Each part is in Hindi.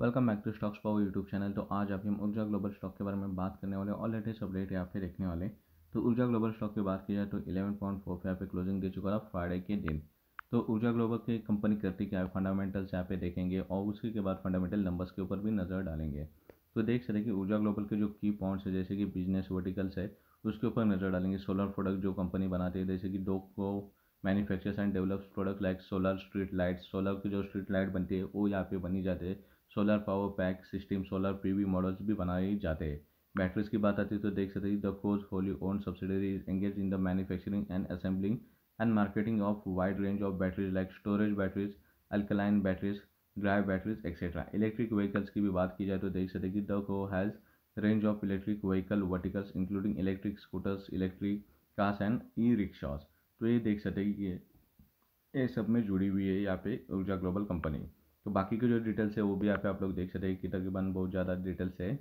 welcome back to Stocks Power YouTube channel तो आज आप हम ऊर्जा ग्लोबल स्टॉक के बारे में बात करने वाले और लेटेस्ट अपडेट यहाँ पे देखने वाले तो ऊर्जा ग्लोबल स्टॉक की बात की जाए तो इलेवन पॉइंट फोर यहाँ पे क्लोजिंग दे चुका था फ्राइडे के दिन तो ऊर्जा ग्लोबल की कंपनी करती क्या है फंडामेंटल्स यहाँ पे देखेंगे और उसी के बाद फंडामेंटल नंबर्स के ऊपर भी नज़र डालेंगे तो देख सकते कि ऊर्जा ग्लोबल के जो की पॉइंट्स है जैसे कि बिजनेस वर्टिकल्स है उसके ऊपर नज़र डालेंगे सोलर प्रोडक्ट जो कंपनी बनाती है जैसे कि the co manufactures and develops product like solar street light solar की जो स्ट्रीट लाइट बनती है वो यहाँ पे बनी जाती है solar power pack system solar PV models भी बनाए जाते हैं बैटरीज की बात आती है तो देख सकते हैं the co's wholly owned subsidiary is engage in the manufacturing and assembling and marketing of wide range of batteries like storage batteries alkaline batteries drive batteries etcetera electric vehicles की भी बात की जाए तो देख सकते हैं कि the co has range of electric vehicle verticals including electric scooters electric cars and e rickshaws तो ये देख सकते हैं कि ये ये सब में जुड़ी हुई है यहाँ पे ऊर्जा ग्लोबल कंपनी तो बाकी के जो डिटेल्स है वो भी यहाँ पे आप लोग देख सकते हैं कि तकरीबन बहुत ज़्यादा डिटेल्स है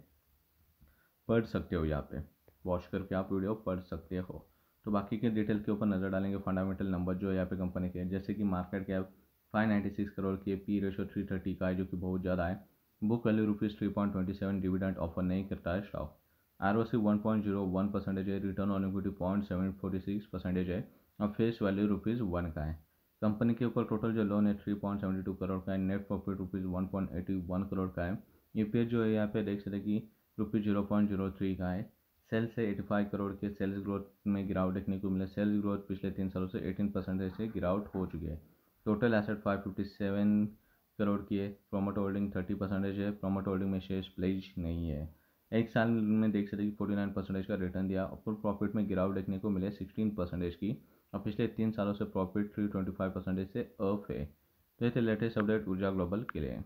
पढ़ सकते हो यहाँ पे वॉच करके आप वीडियो पढ़ सकते हो तो बाकी के डिटेल के ऊपर नज़र डालेंगे फंडामेंटल नंबर जो है यहाँ पे कंपनी के जैसे कि market cap five ninety six crore की पी रेशो थ्री थर्टी का है जो कि बहुत ज़्यादा है book value rupees three point twenty seven dividend offer नहीं करता है stock R O C one point zero one percentage है return on equity point seven forty six percentage है और फेस वैल्यू रुपीज़ वन का है कंपनी के ऊपर टोटल जो लोन है three point seventy two crore का है net profit rupees one point eighty one crore का है ई पी एस जो है यहाँ पे देख सकते कि rupees zero point zero three का है सेल्स है एटी फाइव करोड़ के सेल्स ग्रोथ में गिरावट देखने को मिले सेल्स ग्रोथ पिछले तीन सालों से एटीन परसेंटेज से गिरावट हो चुकी है total asset five fifty seven crore की है प्रोमोट होल्डिंग थर्टी परसेंटेज है प्रोमोट होल्डिंग में शेयर प्लेज नहीं है एक साल में देख सकते कि फोर्टी नाइन परसेंटेज का रिटर्न दिया और प्रॉफिट में गिरावट देखने को मिले सिक्सटीन परसेंटेज की और पिछले तीन सालों से profit three twenty five percentage से अप है तो ये थे लेटेस्ट अपडेट ऊर्जा ग्लोबल के लिए